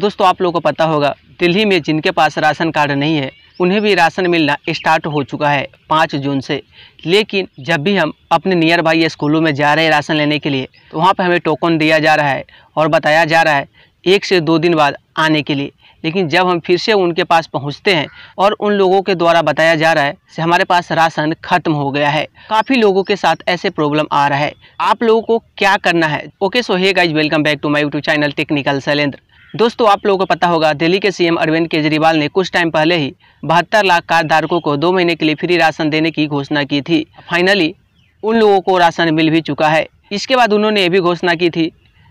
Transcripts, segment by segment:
दोस्तों आप लोगों को पता होगा दिल्ली में जिनके पास राशन कार्ड नहीं है उन्हें भी राशन मिलना स्टार्ट हो चुका है पाँच जून से लेकिन जब भी हम अपने नियर बाई स्कूलों में जा रहे हैं राशन लेने के लिए तो वहाँ पर हमें टोकन दिया जा रहा है और बताया जा रहा है एक से दो दिन बाद आने के लिए लेकिन जब हम फिर से उनके पास पहुंचते हैं और उन लोगों के द्वारा बताया जा रहा है कि हमारे पास राशन खत्म हो गया है काफ़ी लोगों के साथ ऐसे प्रॉब्लम आ रहा है आप लोगों को क्या करना है okay so hey guys welcome back to my YouTube channel technical Shailendra दोस्तों आप लोगों को पता होगा दिल्ली के सीएम अरविंद केजरीवाल ने कुछ टाइम पहले ही बहत्तर लाख कार्ड धारकों को दो महीने के लिए फ्री राशन देने की घोषणा की थी फाइनली उन लोगों को राशन मिल भी चुका है इसके बाद उन्होंने ये भी घोषणा की थी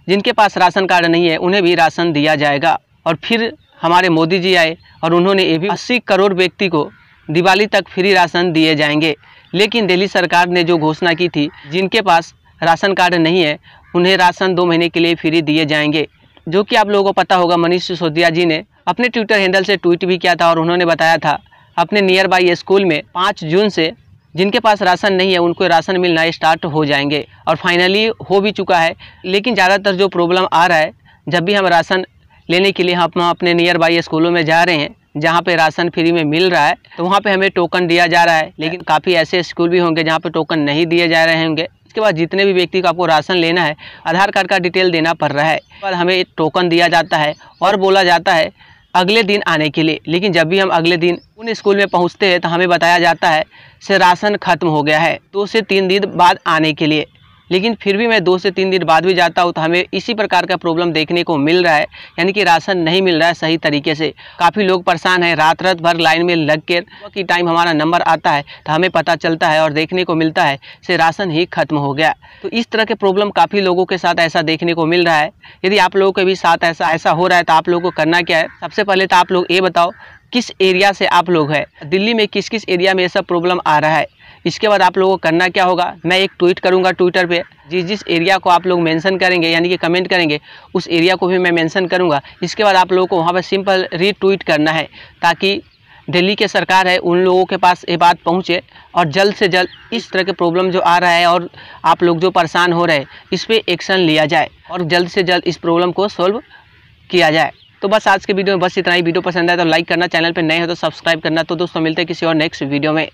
जिनके पास राशन कार्ड नहीं है उन्हें भी राशन दिया जाएगा और फिर हमारे मोदी जी आए और उन्होंने ये भी अस्सी करोड़ व्यक्ति को दिवाली तक फ्री राशन दिए जाएंगे लेकिन दिल्ली सरकार ने जो घोषणा की थी जिनके पास राशन कार्ड नहीं है उन्हें राशन दो महीने के लिए फ्री दिए जाएंगे जो कि आप लोगों को पता होगा मनीष सिसोदिया जी ने अपने ट्विटर हैंडल से ट्वीट भी किया था और उन्होंने बताया था अपने नियर बाई स्कूल में पाँच जून से जिनके पास राशन नहीं है उनको राशन मिलना स्टार्ट हो जाएंगे और फाइनली हो भी चुका है लेकिन ज़्यादातर जो प्रॉब्लम आ रहा है जब भी हम राशन लेने के लिए हम अपने नियर बाई स्कूलों में जा रहे हैं जहाँ पे राशन फ्री में मिल रहा है तो वहाँ पे हमें टोकन दिया जा रहा है लेकिन काफ़ी ऐसे स्कूल भी होंगे जहाँ पे टोकन नहीं दिए जा रहे होंगे इसके बाद जितने भी व्यक्ति को आपको राशन लेना है आधार कार्ड का डिटेल देना पड़ रहा है पर हमें टोकन दिया जाता है और बोला जाता है अगले दिन आने के लिए लेकिन जब भी हम अगले दिन उन स्कूल में पहुंचते हैं तो हमें बताया जाता है से राशन खत्म हो गया है दो तो से तीन दिन बाद आने के लिए लेकिन फिर भी मैं दो से तीन दिन बाद भी जाता हूँ तो हमें इसी प्रकार का प्रॉब्लम देखने को मिल रहा है यानी कि राशन नहीं मिल रहा है सही तरीके से काफ़ी लोग परेशान हैं रात रात भर लाइन में लग कर की टाइम हमारा नंबर आता है तो हमें पता चलता है और देखने को मिलता है से राशन ही खत्म हो गया तो इस तरह के प्रॉब्लम काफ़ी लोगों के साथ ऐसा देखने को मिल रहा है यदि आप लोगों के भी साथ ऐसा ऐसा हो रहा है तो आप लोगों को करना क्या है सबसे पहले तो आप लोग ये बताओ किस एरिया से आप लोग हैं दिल्ली में किस किस एरिया में ऐसा प्रॉब्लम आ रहा है इसके बाद आप लोगों को करना क्या होगा मैं एक ट्वीट करूँगा ट्विटर पर जिस जिस एरिया को आप लोग मेंशन करेंगे यानी कि कमेंट करेंगे उस एरिया को भी मैं मेंशन करूँगा इसके बाद आप लोगों को वहाँ पर सिंपल रीट्वीट करना है ताकि दिल्ली के सरकार है उन लोगों के पास ये बात पहुँचे और जल्द से जल्द इस तरह के प्रॉब्लम जो आ रहा है और आप लोग जो परेशान हो रहे हैं इस पर एक्शन लिया जाए और जल्द से जल्द इस प्रॉब्लम को सॉल्व किया जाए तो बस आज के वीडियो में बस इतना ही वीडियो पसंद आए तो लाइक करना चैनल पर नए हो तो सब्सक्राइब करना तो दोस्तों मिलते हैं किसी और नेक्स्ट वीडियो में